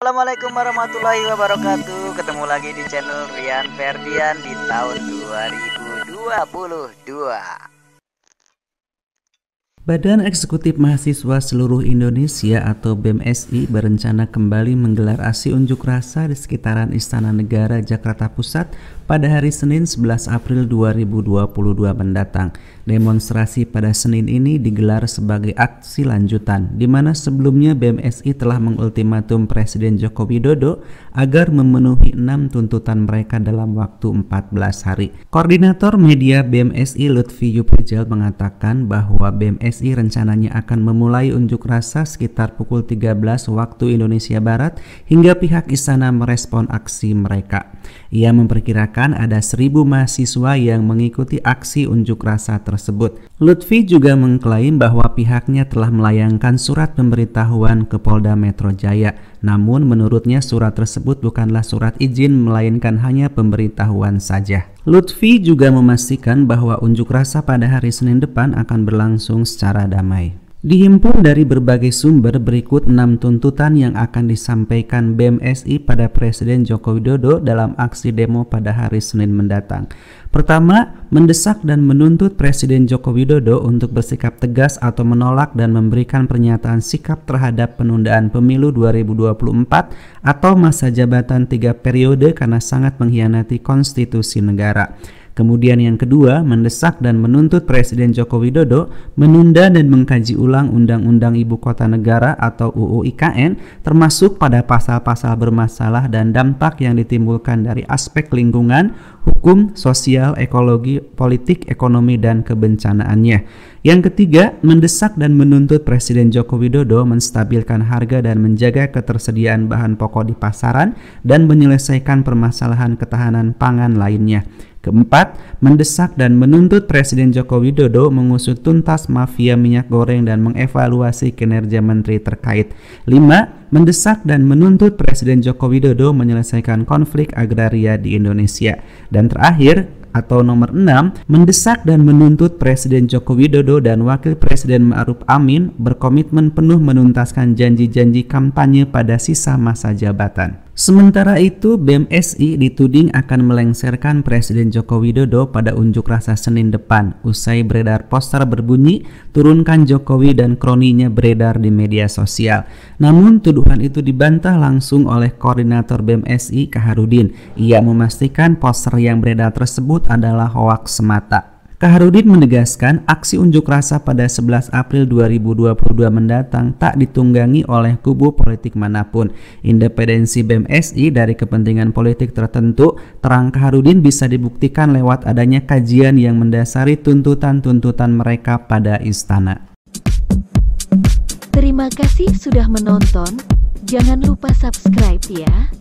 Assalamualaikum warahmatullahi wabarakatuh Ketemu lagi di channel Rian Ferdian di tahun 2022 Badan Eksekutif Mahasiswa Seluruh Indonesia atau BMSI berencana kembali menggelar aksi unjuk rasa di sekitaran Istana Negara Jakarta Pusat pada hari Senin 11 April 2022 mendatang. Demonstrasi pada Senin ini digelar sebagai aksi lanjutan, di mana sebelumnya BMSI telah mengultimatum Presiden Joko Widodo agar memenuhi enam tuntutan mereka dalam waktu 14 hari. Koordinator media BMSI Lutfi Yuprijal mengatakan bahwa BMSI PSSI rencananya akan memulai unjuk rasa sekitar pukul 13 waktu Indonesia Barat hingga pihak istana merespon aksi mereka. Ia memperkirakan ada seribu mahasiswa yang mengikuti aksi unjuk rasa tersebut. Lutfi juga mengklaim bahwa pihaknya telah melayangkan surat pemberitahuan ke Polda Metro Jaya namun menurutnya surat tersebut bukanlah surat izin melainkan hanya pemberitahuan saja. Lutfi juga memastikan bahwa unjuk rasa pada hari Senin depan akan berlangsung secara damai. Dihimpun dari berbagai sumber berikut enam tuntutan yang akan disampaikan BMSI pada Presiden Joko Widodo dalam aksi demo pada hari Senin mendatang. Pertama, mendesak dan menuntut Presiden Joko Widodo untuk bersikap tegas atau menolak dan memberikan pernyataan sikap terhadap penundaan pemilu 2024 atau masa jabatan tiga periode karena sangat mengkhianati konstitusi negara. Kemudian yang kedua, mendesak dan menuntut Presiden Joko Widodo menunda dan mengkaji ulang Undang-Undang Ibu Kota Negara atau UU IKN termasuk pada pasal-pasal bermasalah dan dampak yang ditimbulkan dari aspek lingkungan, hukum, sosial, ekologi, politik, ekonomi, dan kebencanaannya. Yang ketiga, mendesak dan menuntut Presiden Joko Widodo menstabilkan harga dan menjaga ketersediaan bahan pokok di pasaran dan menyelesaikan permasalahan ketahanan pangan lainnya. Keempat, mendesak dan menuntut Presiden Joko Widodo mengusut tuntas mafia minyak goreng dan mengevaluasi kinerja menteri terkait. Lima, mendesak dan menuntut Presiden Joko Widodo menyelesaikan konflik agraria di Indonesia. Dan terakhir, atau nomor 6 mendesak dan menuntut Presiden Joko Widodo dan Wakil Presiden Ma'ruf Amin berkomitmen penuh menuntaskan janji-janji kampanye pada sisa masa jabatan. Sementara itu, BMSI dituding akan melengsarkan Presiden Joko Widodo pada unjuk rasa Senin depan, usai beredar poster berbunyi "Turunkan Jokowi dan kroninya" beredar di media sosial. Namun, tuduhan itu dibantah langsung oleh koordinator BMSI Kaharudin. Ia memastikan poster yang beredar tersebut tersebut adalah hoax semata. Kaharudin menegaskan aksi unjuk rasa pada 11 April 2022 mendatang tak ditunggangi oleh kubu politik manapun. Independensi BMSI e dari kepentingan politik tertentu, terang Kaharudin bisa dibuktikan lewat adanya kajian yang mendasari tuntutan-tuntutan mereka pada istana. Terima kasih sudah menonton. Jangan lupa subscribe ya.